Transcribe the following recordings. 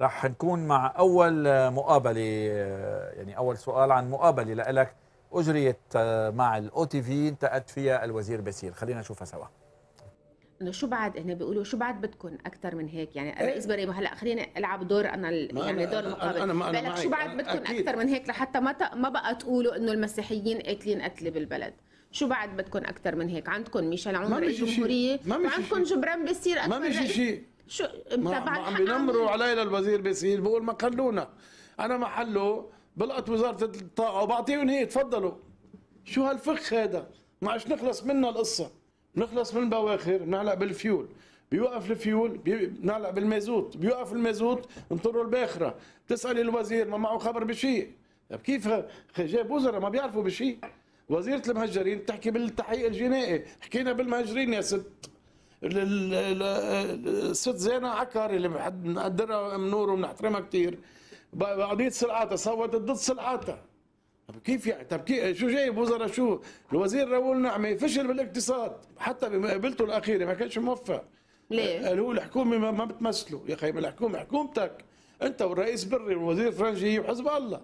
رح نكون مع أول مقابلة يعني أول سؤال عن مقابلة لإلك أجريت آه، مع الأو تي في انتقدت فيها الوزير بسير خلينا نشوفها سوا انه شو بعد هنا بيقولوا شو بعد بدكم اكثر من هيك يعني إيه. الرئيس بريمو هلا خلينا العب دور انا يعني دور المقابل أنا ما أنا شو بعد بدكم اكثر من هيك لحتى ما ما بقى تقولوا انه المسيحيين قاتلين قتله بالبلد شو بعد بدكم اكثر من هيك عندكم ميشيل عمر الجمهوريه وعندكم جبران بيصير اكثر ما بيجي شيء شو ما, عم بينمروا علي للوزير بيصير بقول ما خلونا انا محله بلقط وزاره الطاقه وبعطيهم هي تفضلوا شو هالفخ هذا ما عادش نخلص منها القصه بنخلص من البواخر بنعلق بالفيول بيوقف الفيول بنعلق بالمازوت بيوقف المازوت انطروا الباخره بتسالي الوزير ما معه خبر بشيء طيب كيف جاب وزراء ما بيعرفوا بشيء وزيره المهجرين بتحكي بالتحقيق الجنائي حكينا بالمهجرين يا ست الست زينه عكر اللي بنقدرها منور وبنحترمها كثير قضيه سلعاتها صوتت ضد سلعاتها طب كيف يعني طب كيف شو جايب وزراء شو الوزير راؤول نعمه فشل بالاقتصاد حتى بمقابلته الاخيره ما كانش موفق ليه؟ هو الحكومه ما بتمثله يا اخي الحكومه حكومتك انت والرئيس بري والوزير فرنجي وحزب الله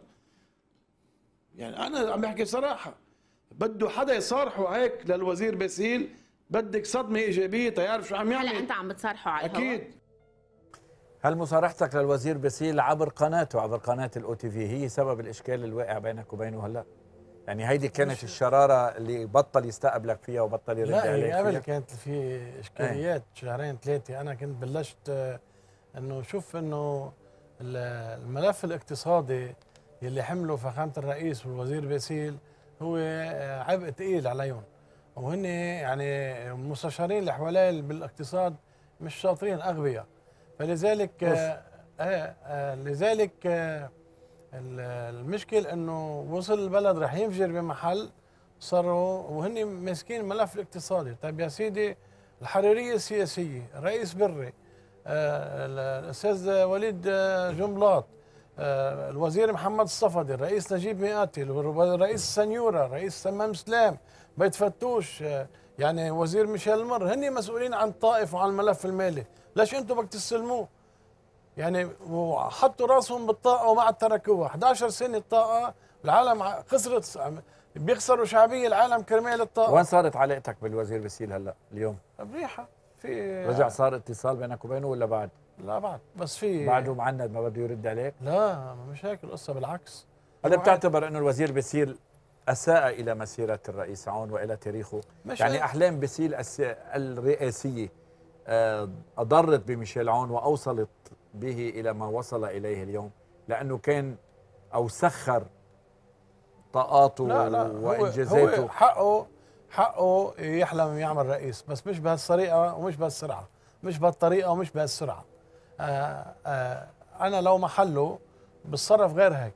يعني انا عم بحكي صراحه بده حدا يصارحه هيك للوزير باسيل بدك صدمه ايجابيه تيعرف شو عم يعمل هلا انت عم بتصارحه على اكيد هل مصارحتك للوزير بسيل عبر قناته عبر قناه الاو تي في هي سبب الاشكال الواقع بينك وبينه هلا؟ يعني هيدي كانت الشراره اللي بطل يستقبلك فيها وبطل يرد عليك لا قبل كانت في اشكاليات ايه؟ شهرين ثلاثه انا كنت بلشت آه، انه شوف انه الملف الاقتصادي يلي حمله فخامه الرئيس والوزير باسيل هو آه، عبء ثقيل عليهم وهن يعني مستشارين الحوالي بالاقتصاد مش شاطرين اغبياء فلذلك آه،, آه آه لذلك آه المشكل انه وصل البلد رح ينفجر بمحل صاروا وهن ماسكين الملف الاقتصادي طيب يا سيدي الحريريه السياسيه رئيس بري آه، الاستاذ وليد آه، جنبلاط آه، الوزير محمد الصفدي الرئيس نجيب مئاتي الرئيس سنيورا الرئيس تمام سلام بيت فتوش آه، يعني وزير ميشيل مر هني مسؤولين عن الطائف وعن الملف المالي ليش انتم بدك تستلموه يعني وحطوا راسهم بالطاقه وما عاد تركوها 11 سنه الطاقه العالم خسرت بيخسروا شعبيه العالم كرمال الطاقه وين صارت علاقتك بالوزير بسيل هلا اليوم؟ بريحه في رجع صار اتصال بينك وبينه ولا بعد؟ لا بعد بس في بعده معند ما بده يرد عليك؟ لا مش هيك القصه بالعكس هل بتعتبر انه الوزير بسيل اساء الى مسيره الرئيس عون والى تاريخه؟ مش يعني احلام بسيل الرئاسيه آه، اضرت بميشيل عون واوصلت به الى ما وصل اليه اليوم لانه كان او سخر طاقاته لا لا وانجازاته هو حقه حقه يحلم يعمل رئيس بس مش بهالطريقه ومش بهالسرعه مش بهالطريقه ومش بهالسرعه آه، آه، انا لو محله بتصرف غير هيك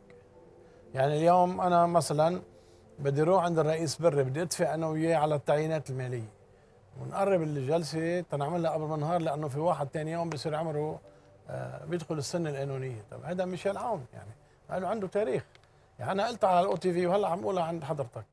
يعني اليوم انا مثلا بدي اروح عند الرئيس بري بدي ادفع انا وياه على التعيينات الماليه ونقرب الجلسه تنعملها قبل ما نهار لانه في واحد ثاني يوم بصير عمره آه، بيدخل السن القانونيه طب هذا ميشيل عون يعني لانه عنده تاريخ يعني انا قلت على الاو تي في وهلا عم اقولها عند حضرتك